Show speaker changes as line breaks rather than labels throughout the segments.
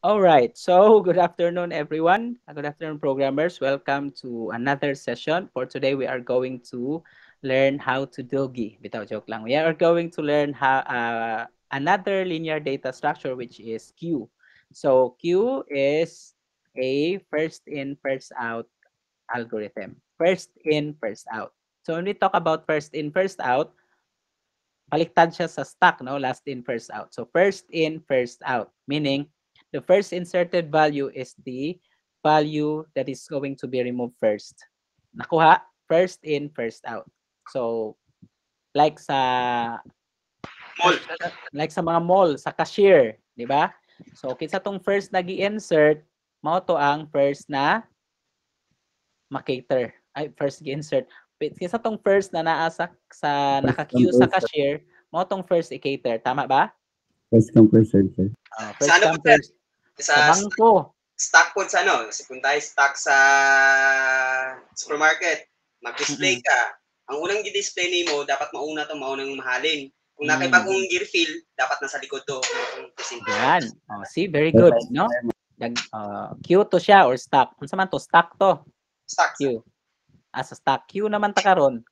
All right. So, good afternoon, everyone. Uh, good afternoon, programmers. Welcome to another session. For today, we are going to learn how to dogi. Bitaw joke lang. We are going to learn how uh, another linear data structure, which is Q. So, Q is a first in, first out algorithm. First in, first out. So, when we talk about first in, first out, baliktad siya sa stack, no? Last in, first out. So, first in, first out, meaning the first inserted value is the value that is going to be removed first. Nakuha? First in, first out. So, like sa mall. Like sa mga mall, sa cashier, di ba? So, kinsa tong first nag insert mao to ang first na makater. Ay, first gi-insert. Kinsa tong first na naa sa, naka-queue sa cashier, mao tong first i-cater. Tama ba? First come, first serve, sir. Uh, first Saan come, first. Sa, sa bangko. Stock po sa ano, si kung stock sa supermarket, mag-display ka. Ang unang gi-display nimo dapat mauna to, maunang mahalin. Kung mm. nakibagong gear feel, dapat nasa likod to. Yan. Oh, see, very good, no? Dag, uh, ah, Q to siya or stock. Unsa man to? Stock to. Stock. Q. As ah, a stock. Q naman ta karon.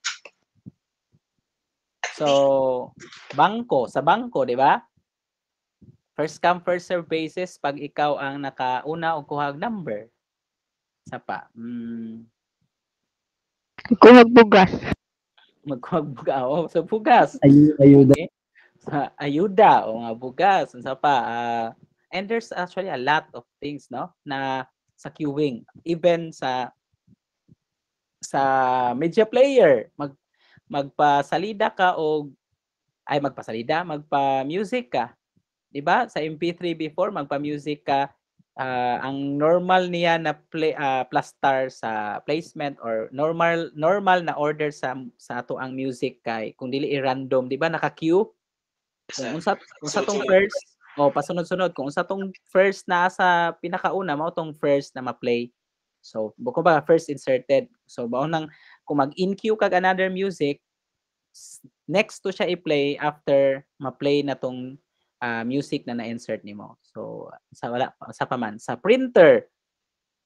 So, bangko, sa bangko, di ba? First come, first serve basis pag ikaw ang nakauna o kuhag number. Sa pa? Mm. Kuhag bugas. Magkuhag bugas. Oh, so bugas. Ay, ayuda. Okay. Eh, sa ayuda o nga bugas. Sa pa? Uh, and there's actually a lot of things no na sa queuing even sa sa media player mag magpasalida ka o ay magpasalida magpa music ka 'di ba? Sa MP3 before magpa-music ka, uh, ang normal niya na play, uh, plus star sa placement or normal normal na order sa sa ato ang music kay kung dili i-random, 'di ba? Naka-queue. Kung unsa kung sa tong first, oh pasunod-sunod kung sa tong first na sa pinakauna mao tong first na ma-play. So, buko ba first inserted. So, bao nang kung mag-in-queue kag another music, next to siya i-play after ma-play na tong uh, music na na-insert nimo. So sa wala sa paman sa printer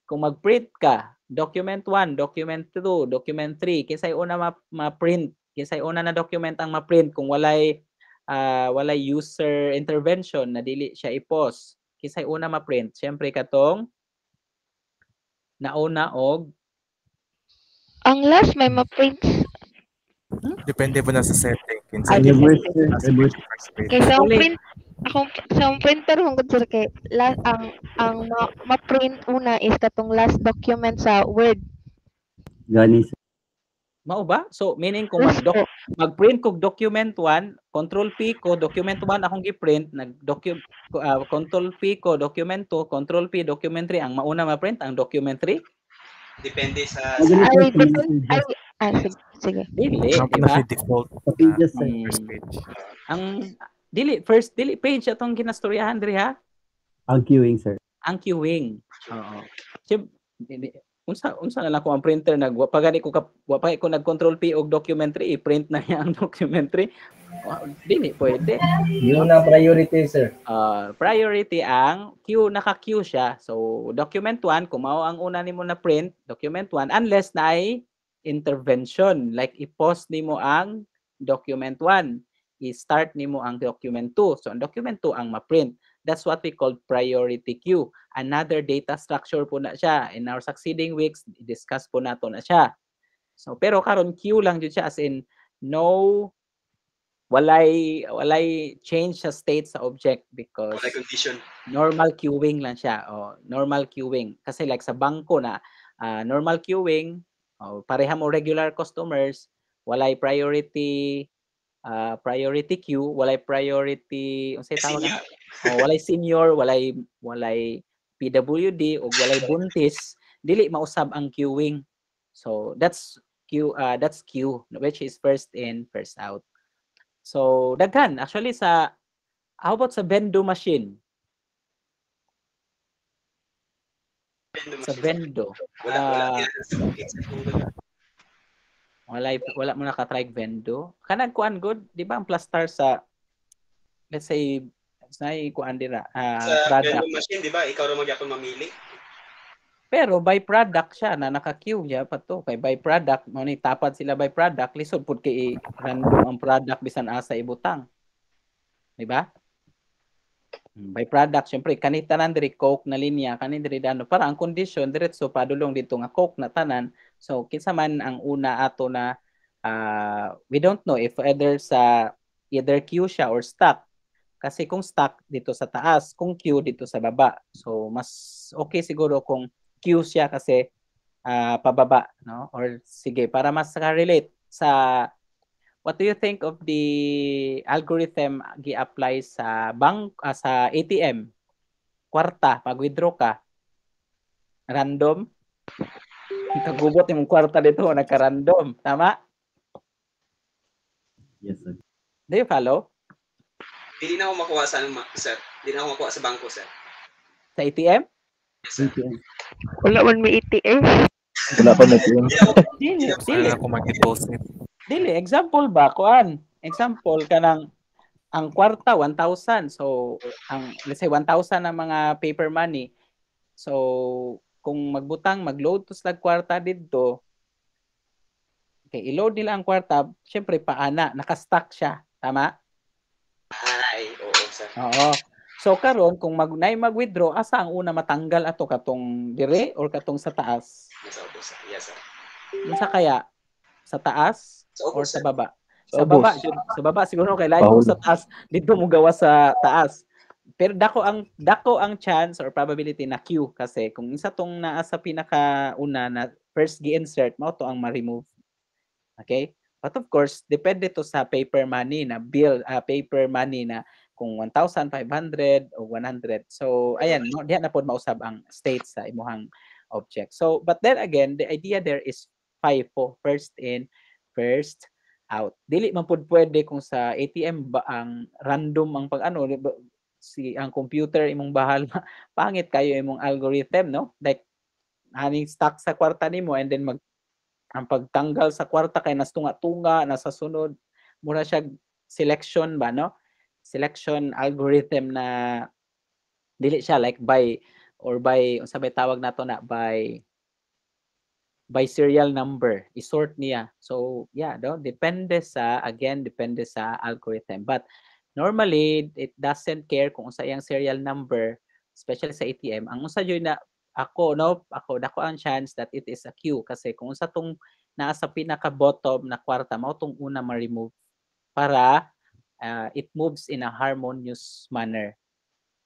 kung mag-print ka, document 1, document 2, document 3, kisay una ma-print, ma una na document ang ma-print kung walay uh, walay user intervention na dili siya i-pause, kisay una ma-print. Syempre katong nauna og ang last may ma-print. Depende po na sa setting. Kinsa Kay sa printer akong sa printer hanggang sa kay last ang ang ma-print una is katong last document sa Word. Gani Mao ba? So meaning kung mag doc, mag-print kog document 1, control P ko document 1 akong gi-print, nag document uh, ah, control P ko document 2, control P document 3 ang mauna ma-print ang document 3. Depende sa, sa ay, depend, ay, Ah, sige. sige. Dili, diba? na si default. Pages ah, eh. first page. Ang dili first dili page atong ginastoryahan diri ha. Ang queuing, sir. Ang queuing. Oo. Sib, unsa unsa na lang ko ang printer nag pagani ko ka wa ko nag control P og documentary i-print na niya ang documentary wow, dili pwede yun na priority sir uh, priority ang queue naka queue siya so document 1 kumao ang una nimo na print document 1 unless na ay intervention. Like, i-pause nimo ang document 1. I-start nimo ang document 2. So, ang document 2 ang ma-print. That's what we call priority queue. Another data structure po na siya. In our succeeding weeks, discuss po nato na siya. So, pero karon queue lang jud siya as in no walay walay change sa state sa object because walay condition normal queuing lang siya oh normal queuing kasi like sa bangko na uh, normal queuing Oh, pareha mo regular customers, walay priority uh, priority queue, walay priority unsay ano tawag ah? oh, walay senior, walay walay PWD o walay buntis, dili mausab ang queuing. So that's queue uh, that's queue which is first in first out. So daghan actually sa how about sa vendo machine? Sa vendo. Wala, wala uh, wala. Wala, wala mo nakatry vendo. Kanag kuan good, di ba ang plus star sa let's say sa kuan dira uh, sa product. vending machine, di ba? Ikaw ra magyapon mamili. Pero by product siya na naka-queue niya pa to kay by product mo ni tapat sila by product lisod pud kay random ang product bisan asa ibutang. Di ba? Mm. product, syempre, kanita nan diri coke na linya, kanin diri dano. Para ang condition, diretso padulong dito nga coke na tanan. So, kinsa man ang una ato na, uh, we don't know if either sa, either queue siya or stock. Kasi kung stock dito sa taas, kung queue dito sa baba. So, mas okay siguro kung queue siya kasi uh, pababa, no? Or sige, para mas relate sa what do you think of the algorithm gi-apply sa bank uh, sa ATM? Kwarta pag withdraw ka. Random. Tagubot yung kwarta dito naka random tama? Yes, sir. Do you follow? Hindi na ako makuha sa ano, sir. Hindi na ako makuha sa bangko, sir. Sa ATM? Yes, sir. ATM. Wala man may ATM. Wala pa may ATM. Hindi na ako mag-deposit. Dili, example ba kuan? Example kanang ang kwarta 1,000. So ang let's say 1,000 ang mga paper money. So kung magbutang magload to sa kwarta didto, okay, i-load nila ang kwarta, syempre paana, naka-stack siya, tama? Ay, oo, sir. Oo. So karon kung mag nay mag-withdraw asa ang una matanggal ato katong dire or katong sa taas? Yes, sir. Unsa kaya? Sa taas? Sa Or sa eh. baba? Sa, sa baba. sa baba siguro kay Lain mo sa taas. Dito mo gawa sa taas. Pero dako ang dako ang chance or probability na Q kasi kung isa tong naa sa pinaka una na first gi-insert mo to ang ma-remove. Okay? But of course, depende to sa paper money na bill, uh, paper money na kung 1,500 o 100. So, ayan, no, diyan na po mausab ang state sa imuhang object. So, but then again, the idea there is FIFO, first in, first out. Dili man pud pwede kung sa ATM ba ang random ang pagano si ang computer imong bahal pangit kayo imong algorithm no like ani stuck sa kwarta nimo and then mag ang pagtanggal sa kwarta kay nastunga tunga na sa sunod mura siya selection ba no selection algorithm na dili siya like by or by unsa tawag nato na by by serial number. I-sort niya. So, yeah, no? depende sa, again, depende sa algorithm. But normally, it doesn't care kung unsa iyang serial number, especially sa ATM. Ang unsa yun na, ako, no? Ako, dako ang chance that it is a queue. Kasi kung unsa tong nasa pinaka-bottom na kwarta, mao tong una ma-remove para uh, it moves in a harmonious manner.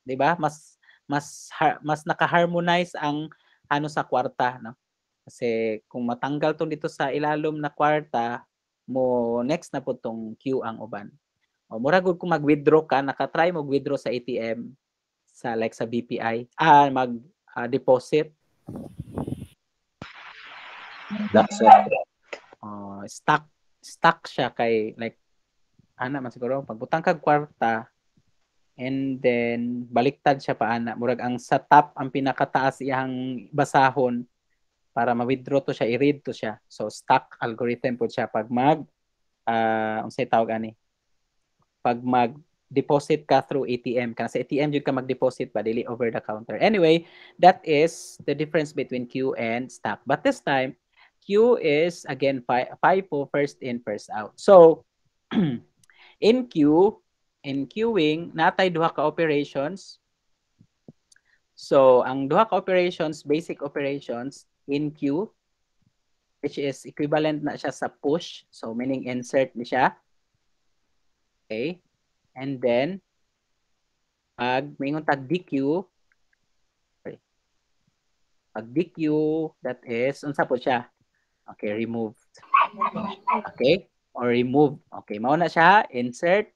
'Di ba? Mas mas mas naka-harmonize ang ano sa kwarta, no? Kasi kung matanggal to dito sa ilalom na kwarta, mo next na po tong queue ang uban. O mura gud kung mag-withdraw ka, nakatry mo withdraw sa ATM sa like sa BPI, ah mag uh, deposit. That's it. Uh, stuck stuck siya kay like ana man siguro pagbutang kag kwarta and then baliktad siya pa ana murag ang sa top ang pinakataas iyang basahon para ma-withdraw to siya, i-read to siya. So, stack algorithm po siya pag mag, uh, ah, unsay tawag ani? Pag mag deposit ka through ATM. Kana sa ATM jud ka mag-deposit ba dili over the counter. Anyway, that is the difference between queue and stack. But this time, queue is again FIFO first in first out. So in queue in queuing, natay duha ka operations. So, ang duha ka operations, basic operations, in queue which is equivalent na siya sa push. So, meaning insert ni siya. Okay. And then, pag may tag DQ, sorry, pag DQ, that is, unsa po siya? Okay, remove Okay, or remove. Okay, mao na siya, insert,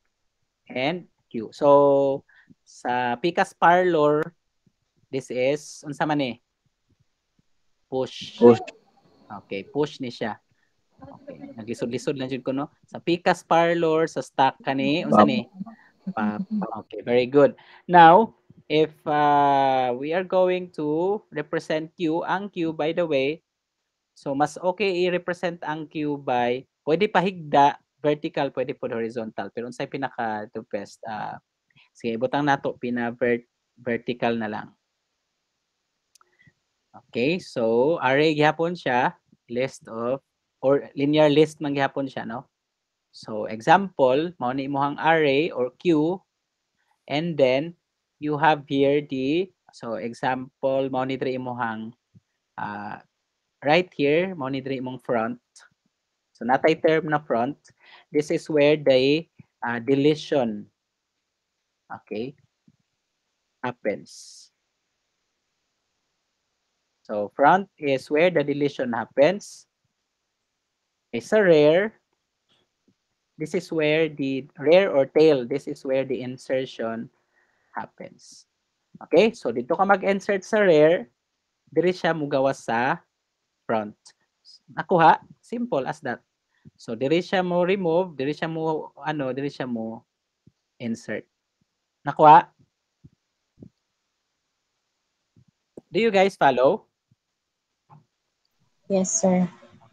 and queue So, sa Picas Parlor, this is, unsa man eh, Push. Push. Okay, push ni siya. Okay, nagisod-lisod lang jud ko no. Sa Picas Parlor, sa stock kani, unsa ni? Pop. Okay, very good. Now, if uh, we are going to represent Q, ang Q by the way, so mas okay i-represent ang Q by pwede pahigda vertical, pwede po horizontal. Pero unsay pinaka the best uh, sige, butang nato pina vert, vertical na lang. Okay, so array gihapon siya, list of or linear list man gihapon siya, no? So example, mao ni imong array or queue and then you have here the so example mao ni diri imong uh, ah, right here mao ni diri imong front. So natay term na front. This is where the uh, deletion okay happens. So front is where the deletion happens. It's a rare. This is where the rare or tail, this is where the insertion happens. Okay, so dito ka mag-insert sa rare, diri siya mugawa sa front. Nakuha, simple as that. So diri siya mo remove, diri siya mo ano, diri siya mo insert. Nakuha? Do you guys follow? Yes, sir.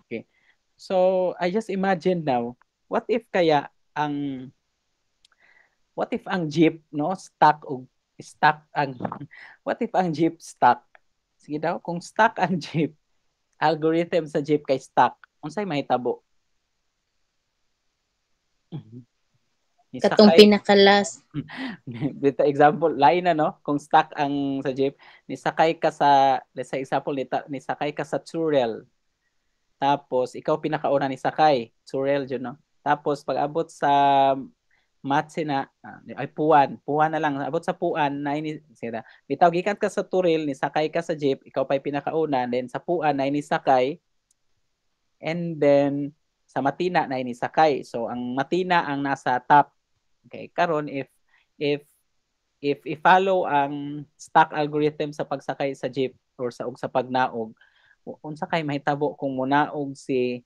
Okay. So, I just imagine now, what if kaya ang what if ang jeep no stuck og stuck ang what if ang jeep stuck sige daw kung stuck ang jeep algorithm sa jeep kay stuck unsay mahitabo mm-hmm. Isa Katong pinakalas. dito example, lain na no? Kung stuck ang sa jeep, ni sakay ka sa, let's say example, ni sakay ka sa Turel. Tapos, ikaw pinakauna ni Sakay. Surel yun, no? Tapos, pag-abot sa Matse ah, ay puan, puan na lang. Abot sa puan, na ini, sira. Bitaw, gikan ka sa Turil, ni Sakay ka sa jeep, ikaw pa pinakauna. Then, sa puan, na ini Sakay. And then, sa Matina, na ini Sakay. So, ang Matina ang nasa top. Okay, karon if if if i-follow ang stock algorithm sa pagsakay sa jeep or sa og sa pagnaog, unsa kay mahitabo kung munaog si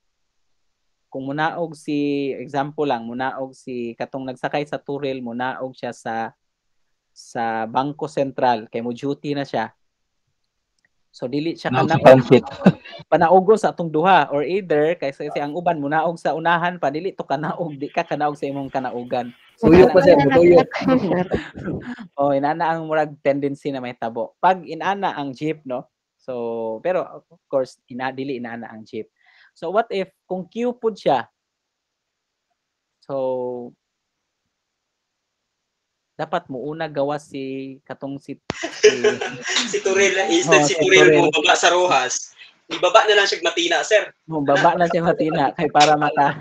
kung munaog si example lang munaog si katong nagsakay sa Turil munaog siya sa sa Bangko Sentral kay mo duty na siya So dili siya no, kanang panaugo sa atong duha or either kay sa ang uban munaog sa unahan pa dili to kanaog di ka kanaog sa imong kanaugan. Suyok so, pa sa uyo. oh, inana ang murag tendency na may tabo. Pag inana ang jeep no. So pero of course ina dili inana ang jeep. So what if kung queue pud siya? So dapat mo una gawa si katong si si, si Turel oh, si Turel mo baba sa Rojas ibaba na lang siya matina sir mo baba na siya matina kay para maka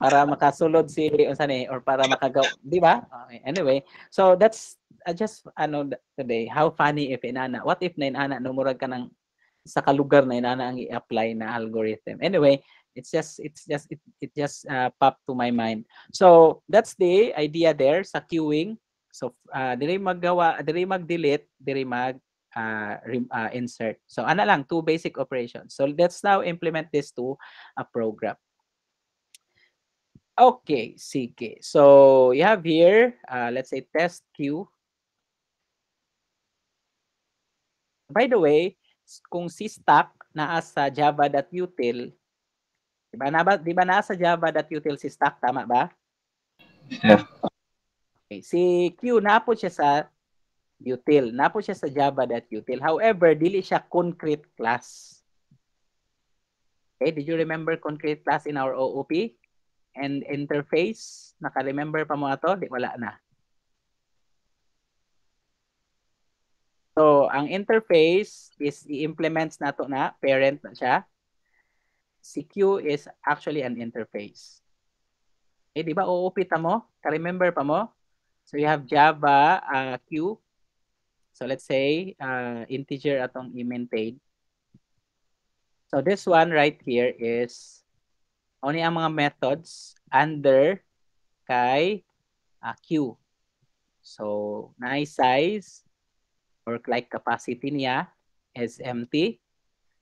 para makasulod si unsa ni eh, or para makagaw di ba anyway so that's I just ano today how funny if inana what if na inana no murag ka nang sa kalugar na inana ang i-apply na algorithm anyway it's just it's just it, it just uh, popped to my mind so that's the idea there sa queuing So uh, ah, dire maggawa, dire mag-delete, dire mag uh, uh, insert. So ana lang two basic operations. So let's now implement this to a program. Okay, sige. So you have here, uh, let's say test queue. By the way, kung si stack naa sa java.util, di ba, na, di ba nasa java.util si stack, tama ba? Yeah. Okay. Si Q, naapod siya sa util. Naapod siya sa java.util. However, dili siya concrete class. Okay, did you remember concrete class in our OOP? And interface, naka-remember pa mo ato? Di, wala na. So, ang interface is i-implements nato na, parent na siya. Si Q is actually an interface. Eh, di ba OOP ta mo? Ka-remember pa mo? So you have Java uh, Q. So let's say uh, integer atong i-maintain. So this one right here is only ang mga methods under kay uh, Q. So na size or like capacity niya is empty.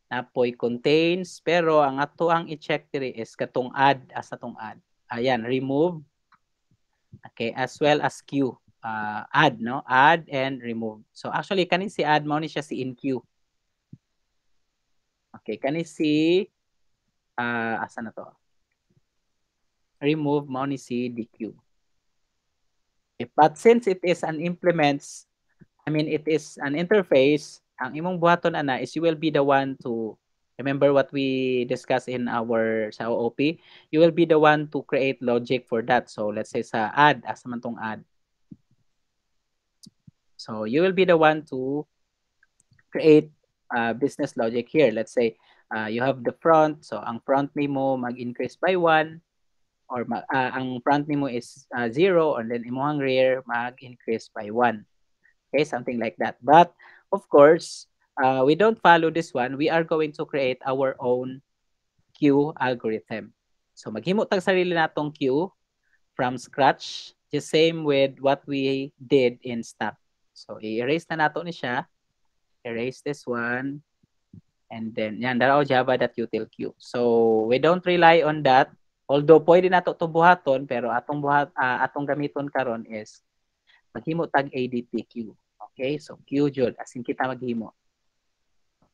Napoy contains pero ang ato ang i-check diri is katong add as atong add. Ayan, remove Okay, as well as queue. Uh, add, no? Add and remove. So actually, kani si add mo ni siya si in queue. Okay, kani si uh, asa na to? Remove mo ni si DQ. Okay, but since it is an implements, I mean, it is an interface, ang imong buhaton ana is you will be the one to Remember what we discussed in our sa OOP? You will be the one to create logic for that. So let's say sa add, asa man tong add. So you will be the one to create uh, business logic here. Let's say uh, you have the front. So ang front nimo mag-increase by 1 or mag, uh, ang front nimo is uh, 0 and then imong rear mag-increase by 1. Okay, something like that. But of course, uh, we don't follow this one, we are going to create our own queue algorithm. So maghimo tag sarili natong queue from scratch, the same with what we did in stack. So i-erase na nato ni siya. Erase this one. And then, yan, daraw java.util queue. So we don't rely on that. Although pwede nato to buhaton, pero atong buhat uh, atong gamiton karon is maghimo tag ADT queue. Okay? So queue jud as in kita maghimo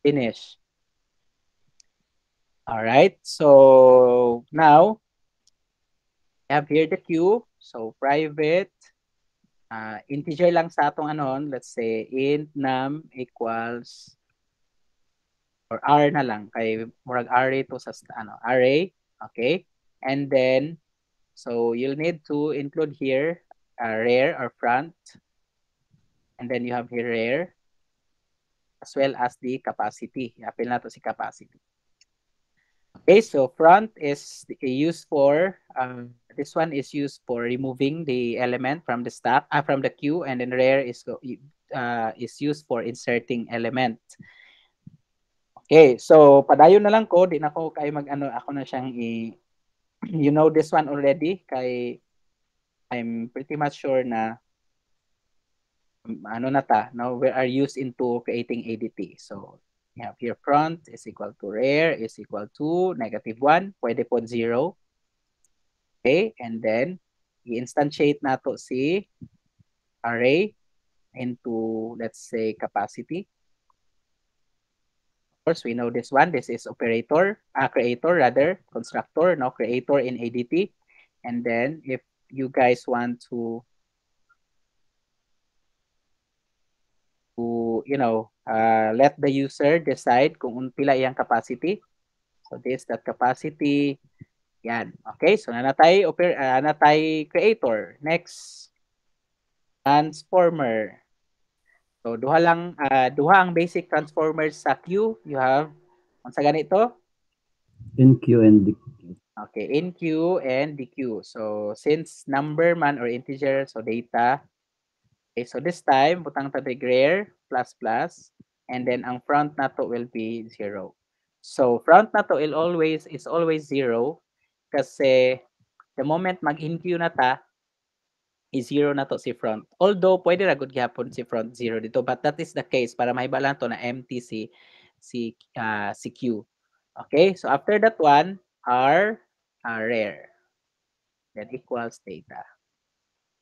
finish. All right, so now I have here the queue. So private, uh, integer lang sa atong anon. Let's say int num equals or r na lang kay murag array to sa ano array okay and then so you'll need to include here uh, rare or front and then you have here rare as well as the capacity. I-appel natin si capacity. Okay, so front is used for, um, this one is used for removing the element from the stack, uh, from the queue, and then rear is, uh, is used for inserting element. Okay, so padayon na lang ko, din ako kay magano ako na siyang i you know this one already kay I'm pretty much sure na ano na ta, now we are used into creating ADT. So, you have here front is equal to rare is equal to negative 1, pwede po 0. Okay, and then, i-instantiate na to si array into, let's say, capacity. Of course, we know this one. This is operator, uh, creator rather, constructor, no, creator in ADT. And then, if you guys want to you know, uh, let the user decide kung pila iyang capacity. So this that capacity. Yan. Okay, so nanatay oper uh, nanatay creator. Next transformer. So duha lang uh, duha ang basic transformers sa Q. You have unsa ganito? In Q and DQ. Okay, in Q and DQ. So since number man or integer so data Okay, so this time, butang tabig rear, plus plus, and then ang front nato will be 0. So front nato will always, is always 0 kasi the moment mag-enqueue na ta, is 0 nato si front. Although, pwede ra good gihapon si front 0 dito, but that is the case para mahiba lang to na empty si, si, uh, si Q. Okay, so after that one, R, uh, rare. Then equals data.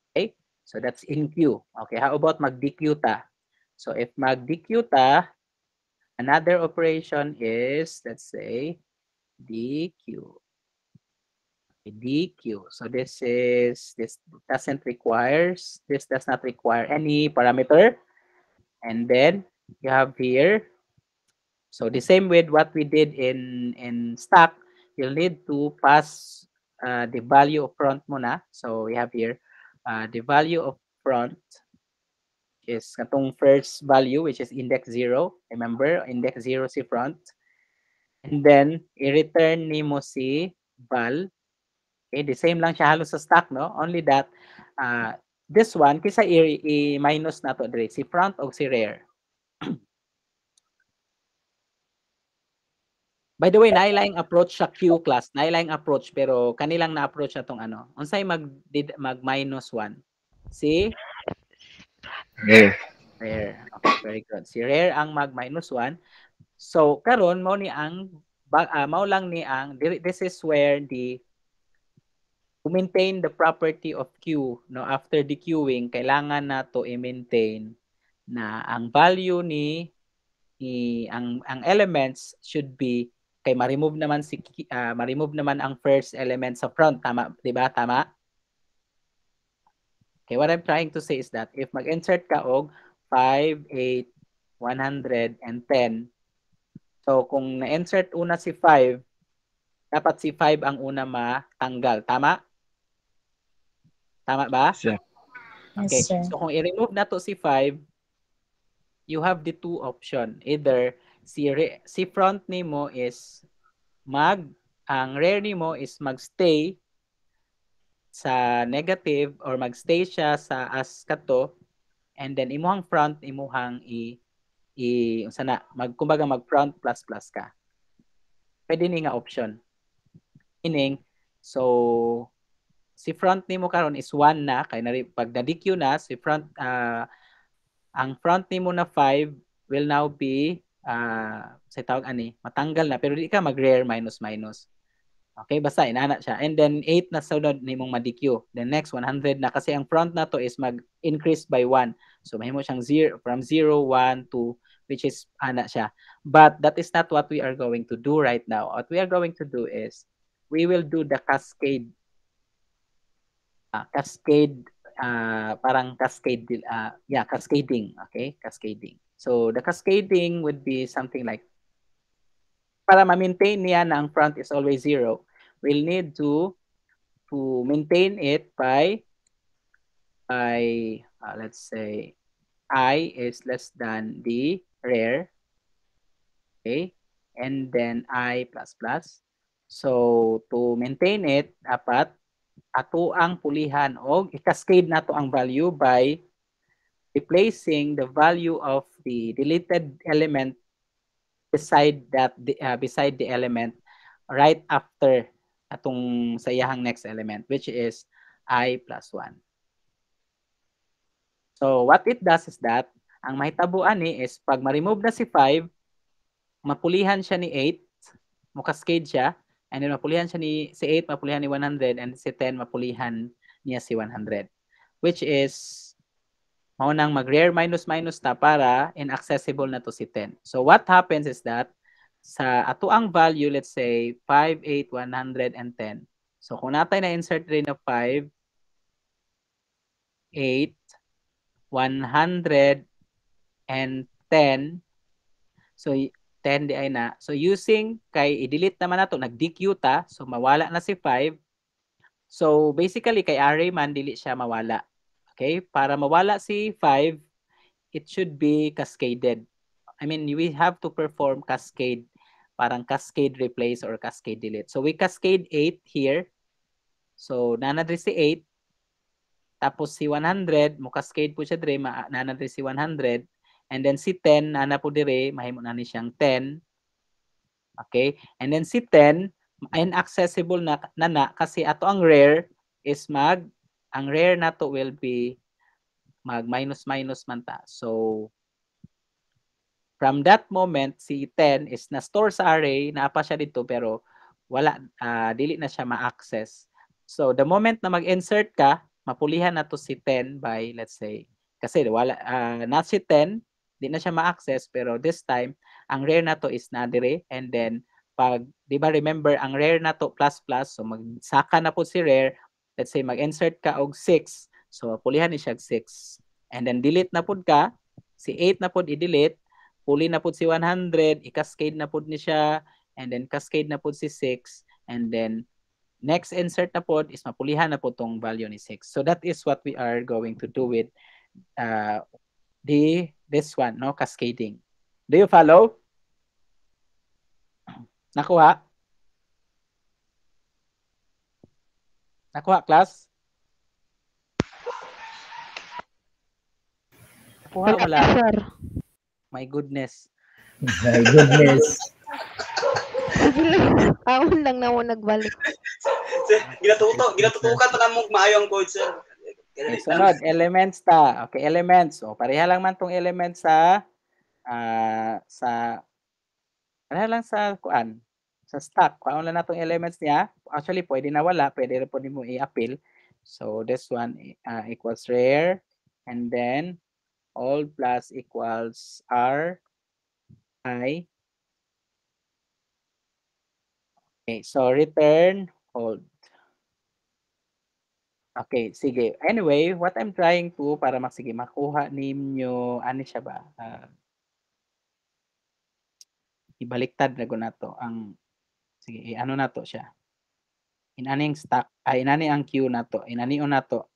Okay? So that's in Q. Okay, how about ta? So if ta, another operation is, let's say, dq. Okay, dq. So this is, this doesn't requires, this does not require any parameter. And then you have here, so the same with what we did in, in stack, you'll need to pass uh, the value of front muna. So we have here uh, the value of front is katong first value which is index 0 remember index 0 si front and then i-return nimo si val okay the same lang siya halos sa stack no only that uh, this one kisa i-minus nato dire si front o si rear By the way, nailaing approach sa Q class, nailaing approach pero kanilang na-approach atong ano. Unsay mag did, mag minus 1? Si Rare. Rare. Okay, very good. Si Rare ang mag minus 1. So karon mao ni ang uh, mao lang ni ang this is where the to maintain the property of Q no after the queuing kailangan na to i-maintain na ang value ni, ni ang ang elements should be kay ma-remove naman si uh, ma-remove naman ang first element sa front tama 'di ba tama Okay what I'm trying to say is that if mag-insert ka og 5 8 110 so kung na-insert una si 5 dapat si 5 ang una matanggal tama Tama ba? Yes, Okay. sir. So kung i-remove na to si 5 you have the two option either si re, si front name mo is mag ang rear name mo is magstay sa negative or magstay siya sa as kato and then imuhang front imuhang i i sana mag kumbaga mag front plus plus ka pwede ni nga option ining so si front nimo karon is 1 na kay na pag na DQ na si front uh, ang front nimo na 5 will now be uh, sa tawag ani, matanggal na pero di ka mag-rare minus minus. Okay, basta inana siya. And then 8 na sunod ni mong ma-DQ. Then next 100 na kasi ang front na to is mag-increase by 1. So mahimo siyang zero, from 0 1 to which is ana siya. But that is not what we are going to do right now. What we are going to do is we will do the cascade uh, cascade uh, parang cascade uh, yeah, cascading, okay? Cascading. So, the cascading would be something like, para ma-maintain niya na ang front is always zero, we'll need to to maintain it by, by uh, let's say, i is less than the rare, okay? And then i plus plus. So, to maintain it, dapat ato ang pulihan og i-cascade nato ang value by replacing the value of the deleted element beside that uh, beside the element right after atong sayahang next element which is i plus 1. So what it does is that ang mahitabo ani is pag ma-remove na si 5, mapulihan siya ni 8, mukascade siya, and then mapulihan siya ni si 8, mapulihan ni 100, and si 10, mapulihan niya si 100, which is maunang mag-rear minus-minus na para inaccessible na to si 10. So what happens is that sa ato ang value, let's say 5, 8, 110. So kung natay na insert rin of 5, 8, 110, so 10 di ay na. So using kay i-delete naman nato nag-DQ ta, so mawala na si 5. So basically kay array man dili siya mawala. Okay? Para mawala si 5, it should be cascaded. I mean, we have to perform cascade, parang cascade replace or cascade delete. So we cascade 8 here. So nanadre si 8. Tapos si 100, mo cascade po siya dire, nanadre si 100. And then si 10, nana po dire, mahimo na ni siyang 10. Okay? And then si 10, inaccessible na, na na kasi ato ang rare is mag ang rare na to will be mag minus minus man ta. So, from that moment, si 10 is na-store sa array, naapa siya dito pero wala, uh, dili na siya ma-access. So, the moment na mag-insert ka, mapulihan na to si 10 by, let's say, kasi wala, uh, ah, not si 10, di na siya ma-access pero this time, ang rare na to is na dire and then pag, di ba remember, ang rare na to plus plus, so magsaka na po si rare, let's say mag-insert ka og 6 so pulihan ni siya 6 and then delete na pud ka si 8 na pud i-delete puli na pud si 100 i-cascade na pud ni siya and then cascade na pud si 6 and then next insert na pud is mapulihan na pud tong value ni 6 so that is what we are going to do with uh, the this one no cascading do you follow nakuha Nakuha, class? Nakuha, wala. Sir. My goodness. My goodness. Kaon lang na mo nagbalik. ginatuto, ginatutukan pa namong maayong coach, sir. Okay, sunod, elements ta. Okay, elements. O, pareha lang man tong elements sa uh, sa pareha lang sa kuan sa stock. Kung wala ano na natong elements niya, actually pwede na wala, pwede rin po mo i-appeal. So this one uh, equals rare and then all plus equals r i. Okay, so return hold. Okay, sige. Anyway, what I'm trying to, para maksige makuha ninyo, ano siya ba? Uh, ibaliktad na ko na to ang Sige, ano na to siya. Inani ang stack, ay inani ang queue na to. Inani o na to.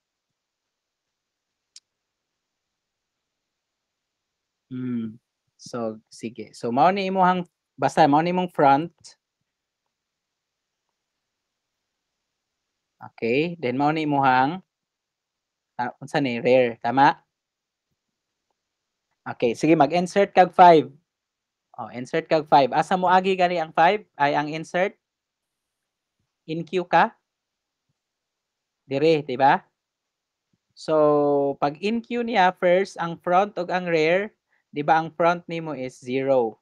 Mm. So, sige. So, mao ni imong basta mao ni imong front. Okay, then mao ni imong uh, unsa ni rear, tama? Okay, sige mag-insert kag 5. Oh, insert kag 5. Asa mo agi gani ang 5 ay ang insert in queue ka dire, di ba? So, pag in queue niya first ang front ug ang rear, di ba ang front nimo is 0.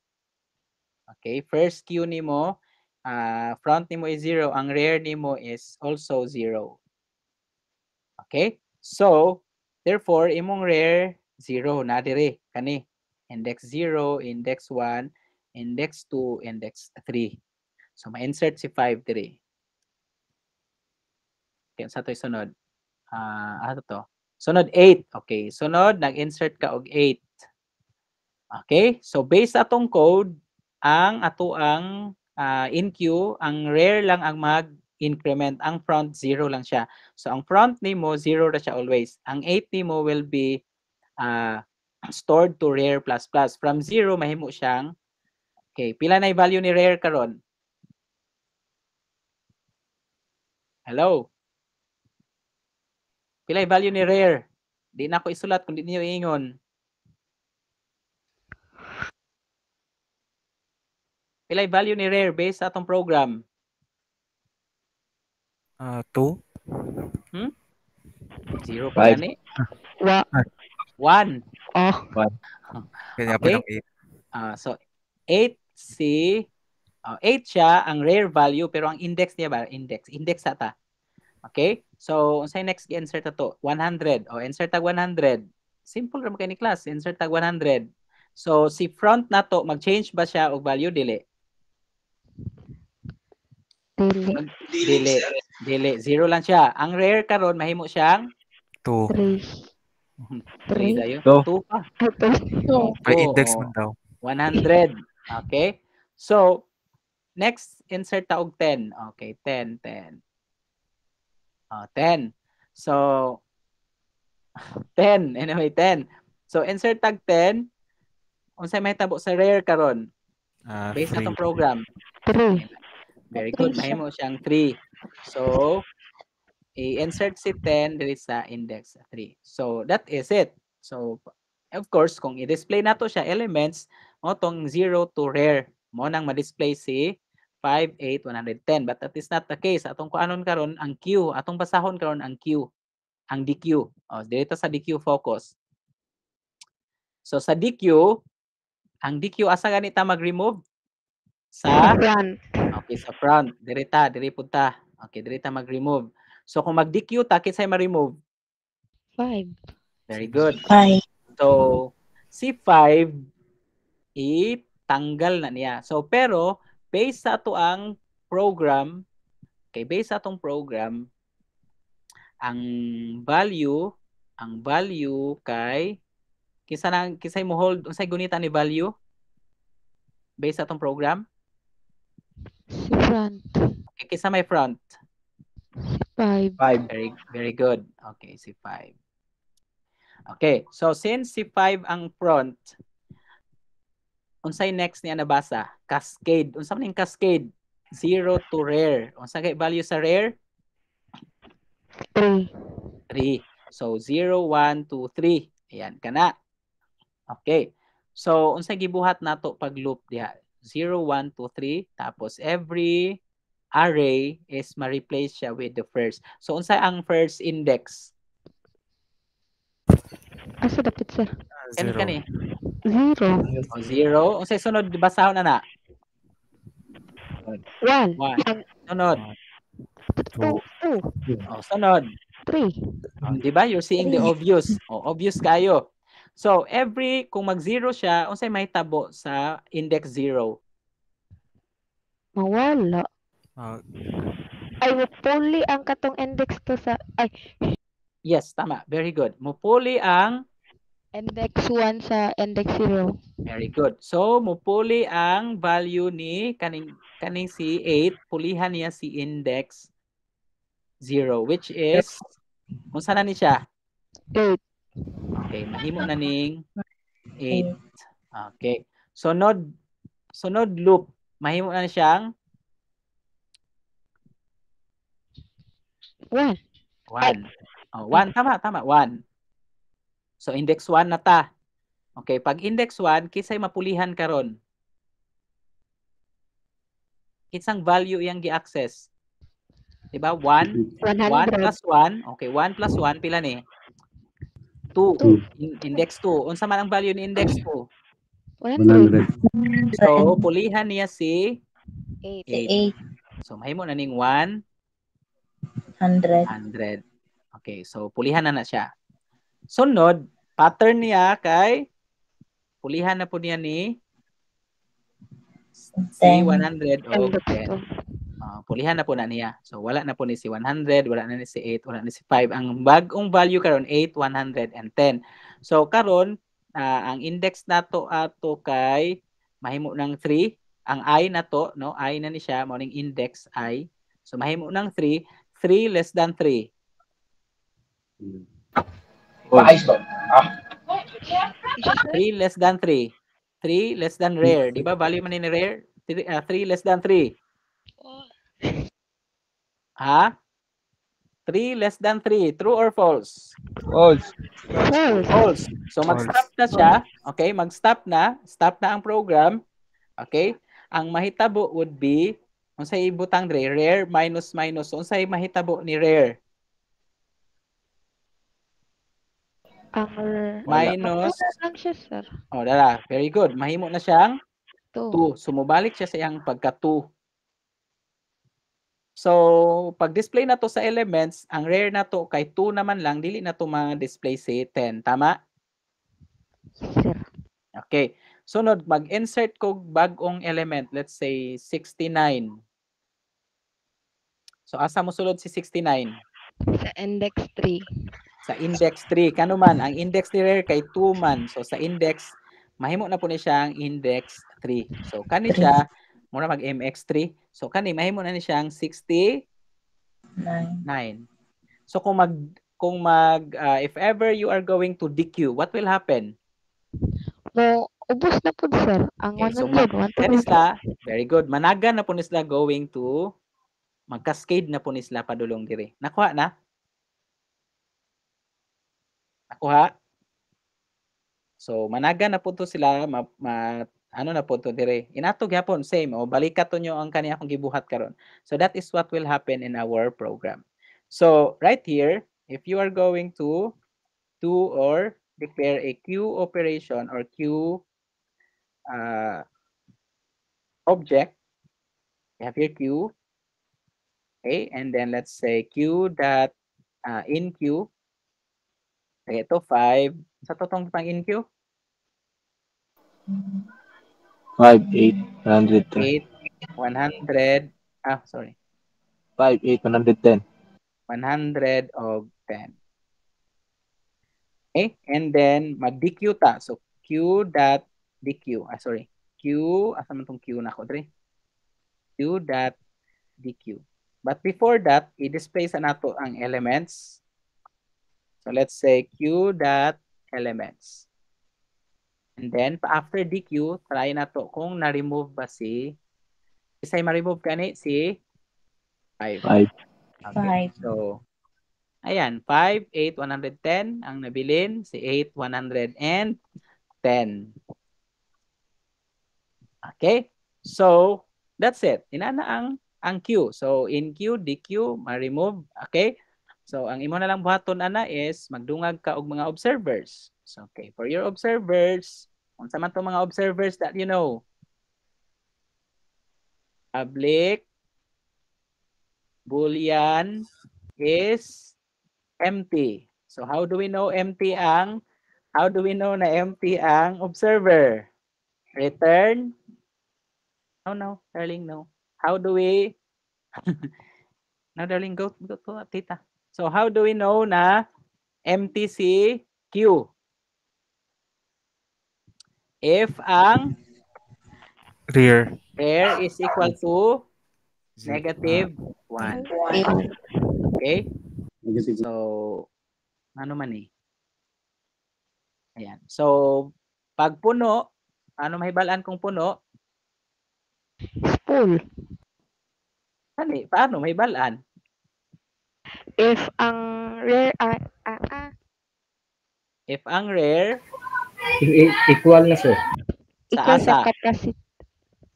Okay, first queue nimo, uh, front nimo is 0, ang rear nimo is also 0. Okay? So, therefore imong rear 0 na dire kani index 0, index 1, index 2, index 3. So, ma-insert si 5, 3. Okay, sa to'y sunod? Uh, ano to? Sunod 8. Okay, sunod, nag-insert ka og 8. Okay, so based atong code, ang ato ang uh, ah, in queue, ang rare lang ang mag increment ang front 0 lang siya. So ang front ni mo, 0 ra siya always. Ang 8 ni mo will be uh, stored to rare plus plus. From zero, mahimo siyang, okay, pila na value ni rare karon? Hello? Pila value ni rare? Di na ako isulat kundi niyo iingon. Pila value ni rare based sa atong program? Ah, uh, 2. Hmm? Zero pa ni. Ah. Wa. 1. Oh. 1. Kaya okay. po 8. Uh, so, 8 si... Uh, ah, 8 siya ang rare value pero ang index niya ba? Index. Index sa ta. Okay? So, unsay next answer ta to? 100. O, answer tag 100. Simple ra kay ni class. Answer tag 100. So, si front na to, mag-change ba siya og value? Dili. Dili. Dili. Dili. Zero lang siya. Ang rare karon mahimo siyang 2.
Three tayo? So, Two
pa. May index man daw. 100. Okay? So, next, insert taog 10. Okay, 10, 10. Oh, 10. So, 10. Anyway, 10. So, insert tag 10. Unsay may tabo sa rare karon uh, Based sa itong program. 3. Very good. Mahimo siyang 3. So, i-insert si 10 diri sa index 3. So that is it. So of course kung i-display na to siya elements mo tong 0 to rare mo nang ma-display si 5 8 110 but that is not the case atong kuanon karon ang Q atong basahon karon ang Q ang DQ. Oh, dito sa DQ focus. So sa DQ ang DQ asa gani ta mag-remove sa front. Okay, sa front. Direta, diri punta. Okay, diri ta mag-remove. So, kung mag-DQ ta, kinsay ma-remove? 5. Very good. 5. So, si 5, itanggal na niya. So, pero, based sa ito ang program, okay, based sa itong program, ang value, ang value kay, kinsa na, kinsay mo hold, unsay gunita ni value? Based sa itong program? Si front. Okay, kinsa may front? C5. five. Very, very good. Okay, C5. Okay, so since C5 ang front, unsay next niya nabasa? Cascade. Unsa man cascade? 0 to rare. Unsa kay value sa rare? 3. 3. So 0 1 2 3. Ayan kana. Okay. So unsa gibuhat nato pag loop diha? 0 1 2 3 tapos every array is ma-replace siya with the first. So unsa ang first index? Asa dapat sir? Ah, zero. Kani? Zero. O, zero. Unsa sunod basahon na na? One. One. Sunod. Two. Two. O, oh, sunod. Three. O, oh, di ba? You're seeing Three. the obvious. Oh, obvious kayo. So, every, kung mag-zero siya, unsay may tabo sa index zero? Mawala. I ah. will mupuli ang katong index ko sa ay Yes, tama. Very good. Mupuli ang index 1 sa index 0. Very good. So, mupuli ang value ni kaning kaning si 8, pulihan niya si index 0 which is kung saan na ni siya? 8. Okay, mahimo na ning 8. Okay. So, so sunod loop, mahimo na siyang One. One. Oh, one. Tama, tama. One. So, index 1 na ta. Okay, pag index 1, kisay mapulihan karon. Kinsang value iyang gi-access? Diba? 1, 1 plus 1. Okay, 1 plus 1, pila ni? 2. In index 2. Unsa man ang value ni index 2? 100. So, pulihan niya si 8. So, mahimo na ning 1 100. 100. Okay, so pulihan na na siya. Sunod, pattern niya kay pulihan na po niya ni C100 o 10. Ah, pulihan na po na niya. So wala na po ni C100, wala na ni C8, wala na ni C5. Ang bagong value karon 8, 110. So karon uh, ang index nato ato ah, kay mahimo ng 3 ang i na to no i na ni siya morning index i so mahimo ng 3 3, less than 3? Maayos Ah. 3 less than 3. 3 less than rare. Di ba? Value man ni rare? 3 uh, ah, less than 3. Ha? 3 less than 3. True or false? False. False. false. So mag-stop na siya. Okay, mag-stop na. Stop na ang program. Okay? Ang mahitabo would be unsay ibutang dre rare minus minus unsay mahitabo ni rare Ang ah, minus lang siya, sir. Oh, dala. Very good. Mahimo na siyang 2. Sumubalik siya sa iyang pagka 2. So, pag display na to sa elements, ang rare na to kay 2 naman lang, dili na to mga display si 10. Tama? Sir. Okay. Sunod, mag-insert kog bag-ong element. Let's say 69. So asa mo sulod si 69? Sa index 3. Sa index 3 kano man ang index ni rare kay 2 man. So sa index mahimo na po ni siya ang index 3. So kani siya muna mag MX3. So kani mahimo na ni siya ang 69. So kung mag kung mag uh, if ever you are going to DQ, what will happen? Well, ubos na po sir ang okay, 100, so, 120. Very good. Managa na po nila going to Mag-cascade na po ni sila padulong diri. Nakuha na? Nakuha? So managa na po to sila ma, ma ano na po to dire. Inato gyapon same o oh, balika to nyo ang kaniya akong gibuhat karon. So that is what will happen in our program. So right here, if you are going to do or declare a Q operation or Q uh, object, you have here Q Okay, and then let's say Q dot uh, in Q. Okay, ito 5. Sa totoong pang in Q? 5, 8, 100. Ah, sorry. 58110 110. 100 og 10. Okay, and then mag-DQ ta. So Q dot DQ. Ah, sorry. Q, asa man tong Q na ko, Dre? Q dot DQ. But before that, i-display sa nato ang elements. So let's say q dot elements. And then, after dq, try nato kung na-remove ba si, isay ma-remove ka ni si 5. Okay. So, ayan, 5, 8, 110 ang nabilin. Si 8, 110. Okay? So, that's it. Inana ang ang Q. So in Q, DQ, ma-remove. Okay? So ang imo na lang buhaton ana is magdungag ka og mga observers. So okay, for your observers, unsa man to mga observers that you know? Public boolean is empty. So how do we know empty ang how do we know na empty ang observer? Return? Oh no, darling, no how do we, now darling, go, go to tita. So how do we know na empty Q? If ang rear rear is equal to negative 1. Okay? Negative. So, ano man eh. Ayan. So, pag puno, ano mahibalaan kung puno? Full. Ano, paano may balaan? If ang rare ah, ah, ah. If ang rare I- e, equal na sir. Equal sa, capacity.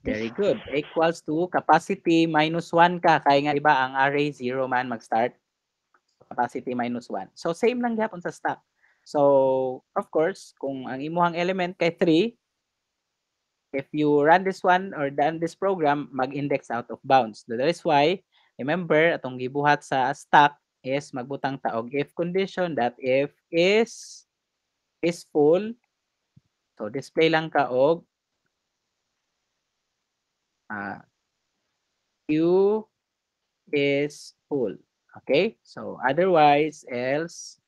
Very good. Equals to capacity minus 1 ka. Kaya nga, di ba, ang array 0 man mag-start. Capacity minus 1. So, same lang gapon sa stack. So, of course, kung ang imuhang element kay 3, if you run this one or run this program, mag-index out of bounds. So that is why, remember, atong gibuhat sa stack is magbutang taog if condition that if is is full. So display lang ka og uh, Q is full. Okay? So otherwise else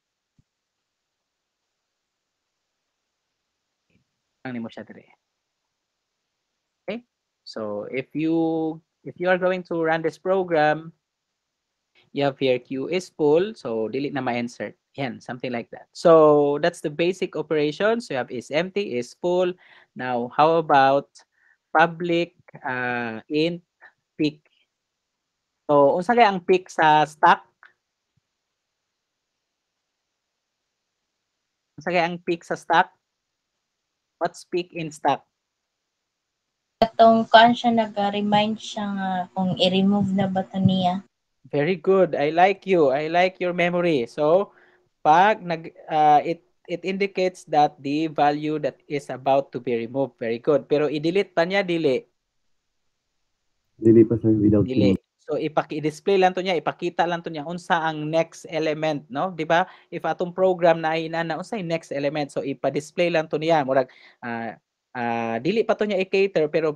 ang nimo siya dire. So if you if you are going to run this program, you have here q is full, so delete na ma-insert. Yan, something like that. So that's the basic operation. So you have is empty, is full. Now, how about public uh, int pick? So, unsa kay ang pick sa stack? Unsa kay ang pick sa stack? What's pick in stack? katong kuan siya nag-remind siya nga kung i-remove na ba to niya. Very good. I like you. I like your memory. So, pag nag uh, it it indicates that the value that is about to be removed. Very good. Pero i-delete pa niya, dili. Dili pa sir without dili. So ipaki-display lang to niya, ipakita lang to niya unsa ang next element, no? Di ba? If atong program na ay na unsa yung next element, so ipa-display lang to niya murag uh, uh, dili pa to niya i-cater pero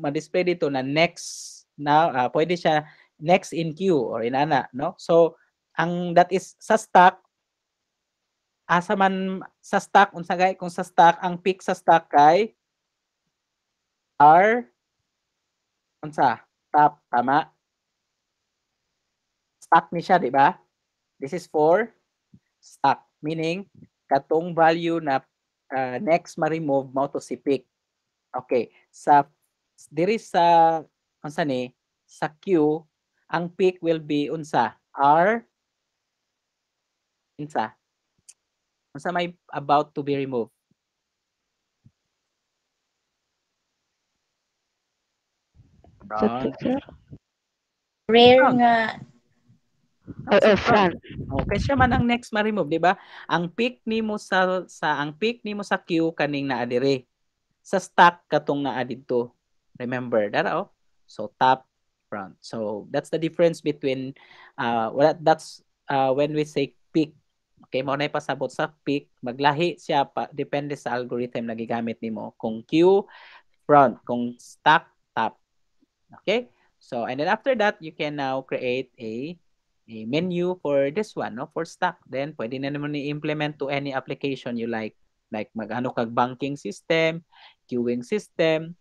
ma-display dito na next now uh, ah, pwede siya next in queue or in ana no so ang that is sa stack asa man sa stack unsa gay kung sa stack ang pick sa stack kay R unsa top tama stack ni siya di ba this is for stack meaning katong value na uh, next ma-remove mao to sipik. Okay, sa diri sa unsa ni eh, sa Q ang peak will be unsa R unsa unsa may about to be removed Rare nga
Ah, eh, oh, oh, Frank.
Okay, siya man ang next ma-remove, di ba? Ang pick nimo sa sa ang pick nimo sa queue kaning naa dire. Sa stack katong naa didto. Remember that oh. So top front. So that's the difference between uh ah, well, that's uh when we say pick. Okay, mao nay pasabot sa pick, maglahi siya pa depende sa algorithm na gigamit nimo kung queue front, kung stack top. Okay? So and then after that, you can now create a a menu for this one, no? for stock. Then, pwede na naman i-implement to any application you like. Like, mag-ano kag banking system, queuing system.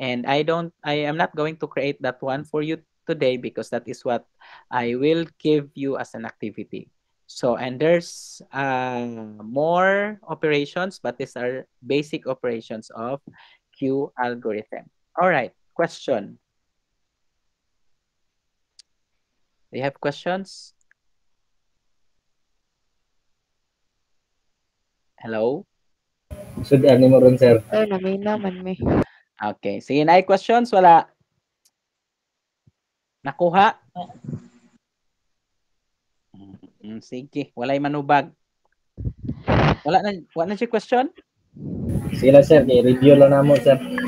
And I don't, I am not going to create that one for you today because that is what I will give you as an activity. So, and there's uh, more operations, but these are basic operations of Q algorithm. All right, question. Do you have questions? Hello? Sud ano mo ron, sir? Ay, namin naman, may. Okay. Sige, na questions? Wala. Nakuha? Mm, Sige, walay manubag. Wala na, wala na siya question? Sila, sir. I-review lang na mo, sir.